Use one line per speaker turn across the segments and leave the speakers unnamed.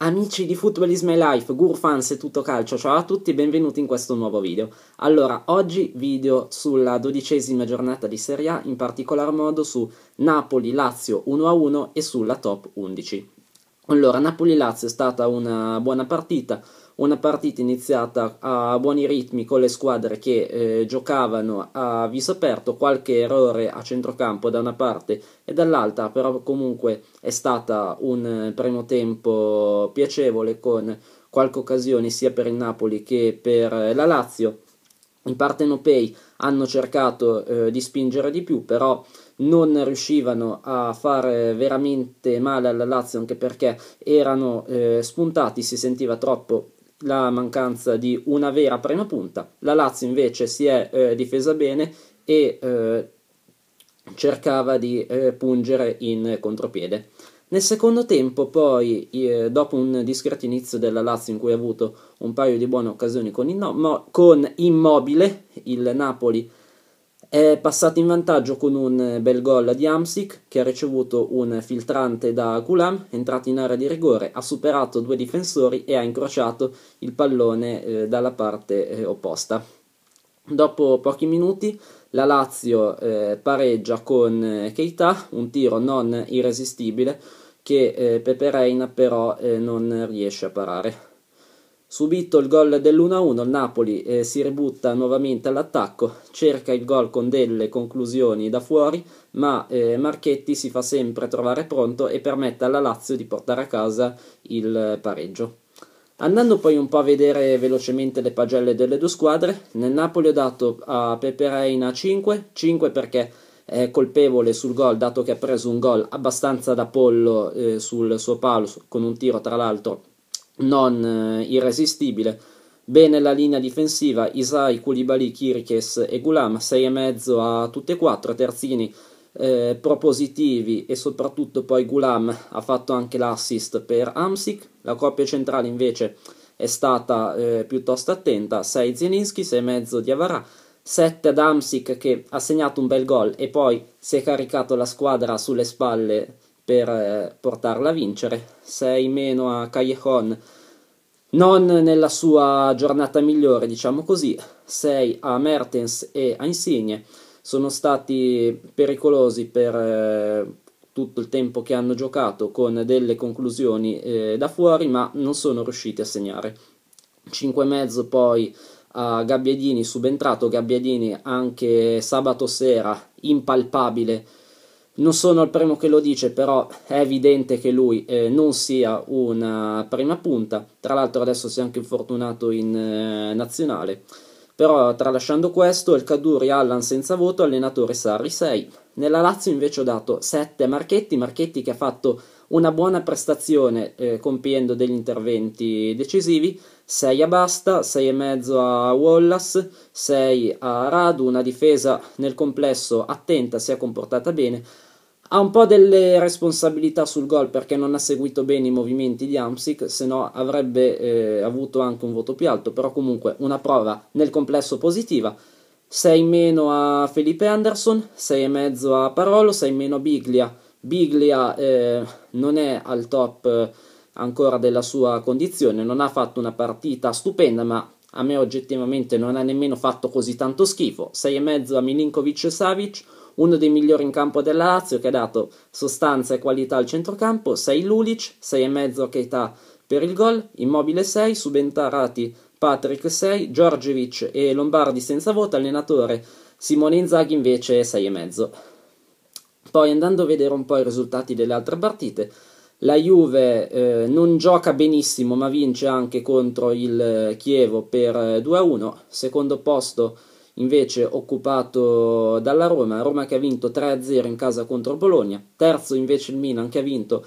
Amici di Football is My Life, Gur e tutto calcio, ciao a tutti e benvenuti in questo nuovo video. Allora, oggi video sulla dodicesima giornata di Serie A, in particolar modo su Napoli-Lazio 1-1 e sulla Top 11. Allora, Napoli-Lazio è stata una buona partita, una partita iniziata a buoni ritmi con le squadre che eh, giocavano a viso aperto, qualche errore a centrocampo da una parte e dall'altra, però comunque è stata un eh, primo tempo piacevole con qualche occasione sia per il Napoli che per eh, la Lazio. I partenopei hanno cercato eh, di spingere di più, però non riuscivano a fare veramente male alla Lazio anche perché erano eh, spuntati, si sentiva troppo la mancanza di una vera prima punta. La Lazio invece si è eh, difesa bene e eh, cercava di eh, pungere in contropiede. Nel secondo tempo, poi, eh, dopo un discreto inizio della Lazio in cui ha avuto un paio di buone occasioni con, inno- con Immobile, il Napoli è passato in vantaggio con un eh, bel gol di Amsic che ha ricevuto un filtrante da Gulam, è entrato in area di rigore, ha superato due difensori e ha incrociato il pallone eh, dalla parte eh, opposta. Dopo pochi minuti la Lazio eh, pareggia con eh, Keita, un tiro non irresistibile che eh, Pepereina però non riesce a parare. Subito il gol dell'1-1, il Napoli eh, si ributta nuovamente all'attacco, cerca il gol con delle conclusioni da fuori, ma eh, Marchetti si fa sempre trovare pronto e permette alla Lazio di portare a casa il pareggio. Andando poi un po' a vedere velocemente le pagelle delle due squadre, nel Napoli ho dato a Pepe Reina 5, 5 perché è colpevole sul gol dato che ha preso un gol abbastanza da pollo eh, sul suo palo con un tiro tra l'altro non eh, irresistibile. Bene la linea difensiva, Isai, Koulibaly, Kirkes e Gulam, 6,5 a tutte e quattro, terzini eh, propositivi e soprattutto poi Gulam ha fatto anche l'assist per Amsic, la coppia centrale invece è stata eh, piuttosto attenta, 6 Zielinski, 6,5 di Avarà, 7 ad Amsic che ha segnato un bel gol e poi si è caricato la squadra sulle spalle per eh, portarla a vincere. 6 meno a Callejon, non nella sua giornata migliore, diciamo così. 6 a Mertens e a Insigne. Sono stati pericolosi per eh, tutto il tempo che hanno giocato con delle conclusioni eh, da fuori, ma non sono riusciti a segnare. 5,5 poi a Gabbiadini, subentrato Gabbiadini anche sabato sera, impalpabile non sono il primo che lo dice, però è evidente che lui eh, non sia una prima punta. Tra l'altro adesso si è anche infortunato in eh, nazionale. Però tralasciando questo, il Caduri Allan senza voto, allenatore Sarri 6. Nella Lazio invece ho dato 7 a Marchetti, Marchetti che ha fatto una buona prestazione eh, compiendo degli interventi decisivi, 6 a Basta, 6,5 a Wallace, 6 a Radu, una difesa nel complesso attenta, si è comportata bene, ha un po' delle responsabilità sul gol perché non ha seguito bene i movimenti di Amsic, se no avrebbe eh, avuto anche un voto più alto, però comunque una prova nel complesso positiva. 6 in meno a Felipe Anderson, 6 mezzo a Parolo, 6 in meno a Biglia. Biglia eh, non è al top eh, ancora della sua condizione, non ha fatto una partita stupenda, ma a me oggettivamente non ha nemmeno fatto così tanto schifo, 6,5 a Milinkovic e Savic, uno dei migliori in campo della Lazio che ha dato sostanza e qualità al centrocampo, 6 Lulic, 6,5 a Keita per il gol, Immobile 6, subentrati Patrick 6, Giorgevic e Lombardi senza voto, allenatore Simone Inzaghi invece 6,5. Poi andando a vedere un po' i risultati delle altre partite, la Juve eh, non gioca benissimo ma vince anche contro il eh, Chievo per 2-1. Eh, Secondo posto invece occupato dalla Roma, Roma che ha vinto 3-0 in casa contro Bologna. Terzo invece il Milan che ha vinto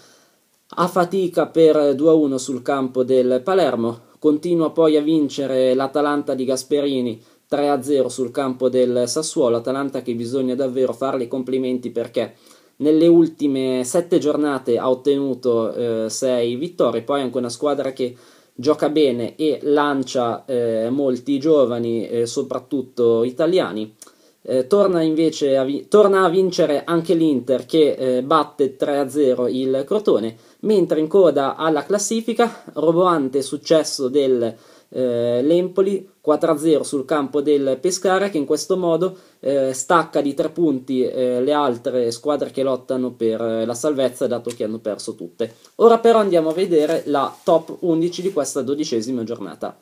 a fatica per 2-1 eh, sul campo del Palermo. Continua poi a vincere l'Atalanta di Gasperini 3-0 sul campo del Sassuolo. Atalanta che bisogna davvero farle i complimenti perché nelle ultime sette giornate ha ottenuto eh, sei vittorie, poi è anche una squadra che gioca bene e lancia eh, molti giovani, eh, soprattutto italiani. Eh, torna invece a, vi- torna a vincere anche l'Inter che eh, batte 3-0 il Crotone, mentre in coda alla classifica, roboante successo del eh, l'Empoli 4-0 sul campo del Pescara che in questo modo eh, stacca di tre punti eh, le altre squadre che lottano per eh, la salvezza dato che hanno perso tutte. Ora però andiamo a vedere la top 11 di questa dodicesima giornata.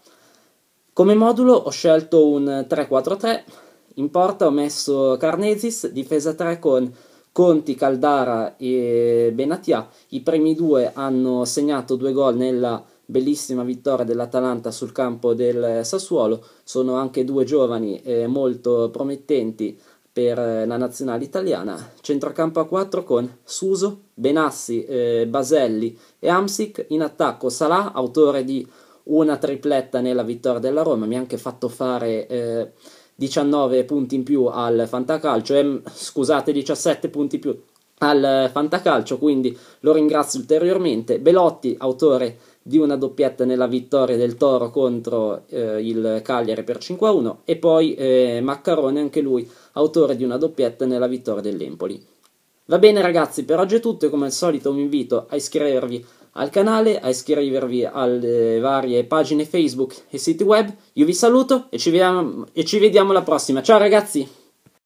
Come modulo ho scelto un 3-4-3, in porta ho messo Carnesis, difesa 3 con Conti, Caldara e Benatia. I primi due hanno segnato due gol nella bellissima vittoria dell'Atalanta sul campo del Sassuolo, sono anche due giovani eh, molto promettenti per eh, la nazionale italiana, centrocampo a 4 con Suso, Benassi, eh, Baselli e Amsic, in attacco Salah, autore di una tripletta nella vittoria della Roma, mi ha anche fatto fare eh, 19 punti in più al Fantacalcio, eh, scusate 17 punti in più al Fantacalcio, quindi lo ringrazio ulteriormente. Belotti, autore di una doppietta nella vittoria del Toro contro eh, il Cagliari per 5-1 e poi eh, Maccarone anche lui autore di una doppietta nella vittoria dell'Empoli. Va bene ragazzi, per oggi è tutto e come al solito vi invito a iscrivervi al canale, a iscrivervi alle varie pagine Facebook e siti web. Io vi saluto e ci vediamo, e ci vediamo alla prossima. Ciao ragazzi!